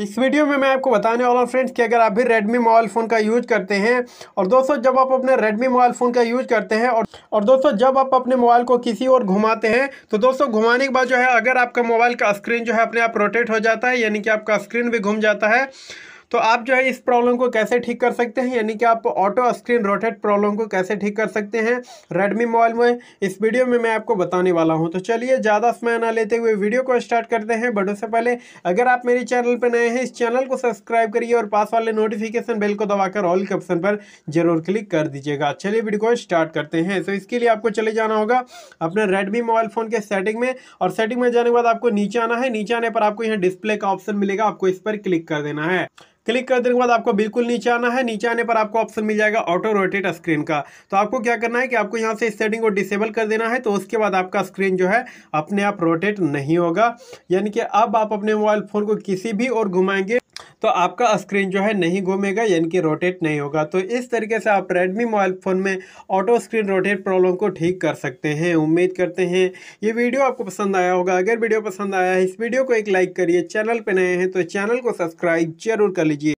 इस वीडियो में मैं आपको बताने वाला हूँ फ्रेंड्स कि अगर आप भी Redmi मोबाइल फ़ोन का यूज करते हैं और दोस्तों जब आप अपने Redmi मोबाइल फ़ोन का यूज करते हैं और और दोस्तों जब आप अपने मोबाइल को किसी और घुमाते हैं तो दोस्तों घुमाने के बाद जो है अगर आपका मोबाइल का स्क्रीन जो है अपने आप रोटेट हो जाता है यानी कि आपका स्क्रीन भी घूम जाता है तो आप जो है इस प्रॉब्लम को कैसे ठीक कर सकते हैं यानी कि आप ऑटो स्क्रीन रोटेट प्रॉब्लम को कैसे ठीक कर सकते हैं रेडमी मोबाइल में इस वीडियो में मैं आपको बताने वाला हूं तो चलिए ज़्यादा समय ना लेते हुए वीडियो को स्टार्ट करते हैं बट उससे पहले अगर आप मेरे चैनल पर नए हैं इस चैनल को सब्सक्राइब करिए और पास वाले नोटिफिकेशन बेल को दबाकर ऑल के ऑप्शन पर जरूर क्लिक कर दीजिएगा चलिए वीडियो को स्टार्ट करते हैं तो इसके लिए आपको चले जाना होगा अपने रेडमी मोबाइल फ़ोन के सेटिंग में और सेटिंग में जाने के बाद आपको नीचे आना है नीचे आने पर आपको यहाँ डिस्प्ले का ऑप्शन मिलेगा आपको इस पर क्लिक कर देना है क्लिक कर देने के बाद आपको बिल्कुल नीचे आना है नीचे आने पर आपको ऑप्शन मिल जाएगा ऑटो रोटेट स्क्रीन का तो आपको क्या करना है कि आपको यहाँ से इस सेटिंग को डिसेबल कर देना है तो उसके बाद आपका स्क्रीन जो है अपने आप रोटेट नहीं होगा यानी कि अब आप अपने मोबाइल फ़ोन को किसी भी और घुमाएंगे तो आपका स्क्रीन जो है नहीं घूमेगा यानी कि रोटेट नहीं होगा तो इस तरीके से आप रेडमी मोबाइल फ़ोन में ऑटो स्क्रीन रोटेट प्रॉब्लम को ठीक कर सकते हैं उम्मीद करते हैं ये वीडियो आपको पसंद आया होगा अगर वीडियो पसंद आया है इस वीडियो को एक लाइक करिए चैनल पर नए हैं तो चैनल को सब्सक्राइब जरूर कर लीजिए